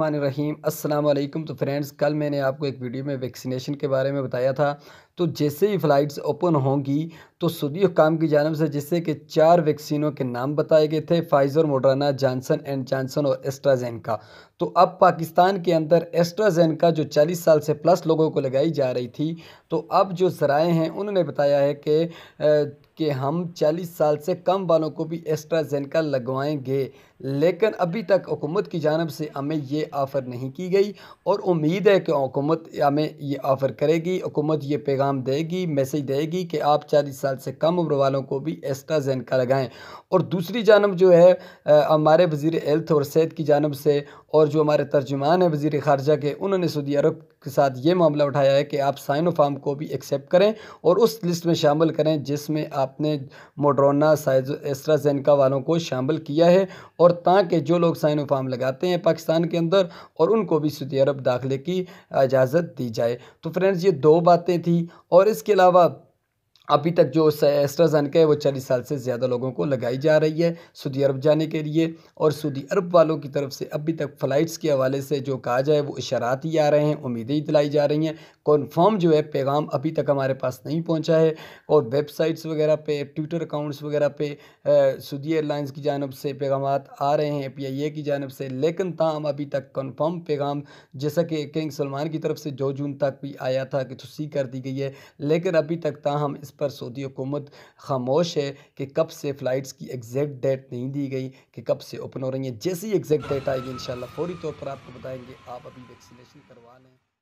रहीम अस्सलाम वालेकुम तो फ्रेंड्स कल मैंने आपको एक वीडियो में वैक्सीनेशन के बारे में बताया था तो जैसे ही फ़्लाइट्स ओपन होंगी तो सदीक काम की जानब से जिससे कि चार वैक्सीनों के नाम बताए गए थे Pfizer Moderna Johnson and Johnson और एस्ट्राजेन का तो अब पाकिस्तान के अंदर एस्ट्राजेन का जो चालीस साल से प्लस लोगों को लगाई जा रही थी तो अब जो ज़राए हैं उन्होंने बताया है कि कि हम 40 साल से कम वालों को भी का लगवाएंगे लेकिन अभी तक हुकूमत की जानब से हमें ये ऑफ़र नहीं की गई और उम्मीद है कि हुकूमत हमें ये ऑफ़र करेगी हुकूमत ये पैगाम पैगाम देगी मैसेज देगी कि आप चालीस साल से कम उम्र वालों को भी का लगाएँ और दूसरी जानब जो है हमारे वजीर हेल्थ और सेहत की जानब से और जो हमारे तर्जुमान हैं वज़ी ख़ारजा के उन्होंने सऊदी अरब के साथ ये मामला उठाया है कि आप साइनोफार्म को भी एक्सेप्ट करें और उस लिस्ट में शामिल करें जिसमें आपने मोड्रोना एस्ट्राजेनका वालों को शामिल किया है और ताकि जो लोग साइनोफार्म लगाते हैं पाकिस्तान के अंदर और उनको भी सऊदी अरब दाखिले की इजाज़त दी जाए तो फ्रेंड्स ये दो बातें थी और इसके अलावा अभी तक जो एस्ट्राजनका है वो चालीस साल से ज़्यादा लोगों को लगाई जा रही है सऊदी अरब जाने के लिए और सऊदी अरब वालों की तरफ से अभी तक फ़्लाइट्स के हवाले से जो कहा जाए वो इशारात ही आ रहे हैं उम्मीदें ही दिलाई जा रही हैं कॉन्फर्म जो है पैगाम अभी तक हमारे पास नहीं पहुँचा है और वेबसाइट्स वगैरह पे ट्विटर अकाउंट्स वगैरह पे सऊदी एयरलाइंस की जानब से पैगाम आ रहे हैं पी आई ए की जानब से लेकिन तमाम अभी तक कन्फर्म पैगाम जैसा कि किंग सलमान की तरफ से दो जून तक भी आया था कि छुस्सी कर दी गई है लेकिन अभी तक ताहम इस पर सऊदी हुकूमत खामोश है कि कब से फ़्लाइट्स की एग्जैक्ट डेट नहीं दी गई कि कब से ओपन हो रही है जैसे ही एग्जैक्ट डेट आएगी इन फौरी तौर पर आपको बताएंगे आप अभी वैक्सीनेशन करवा लें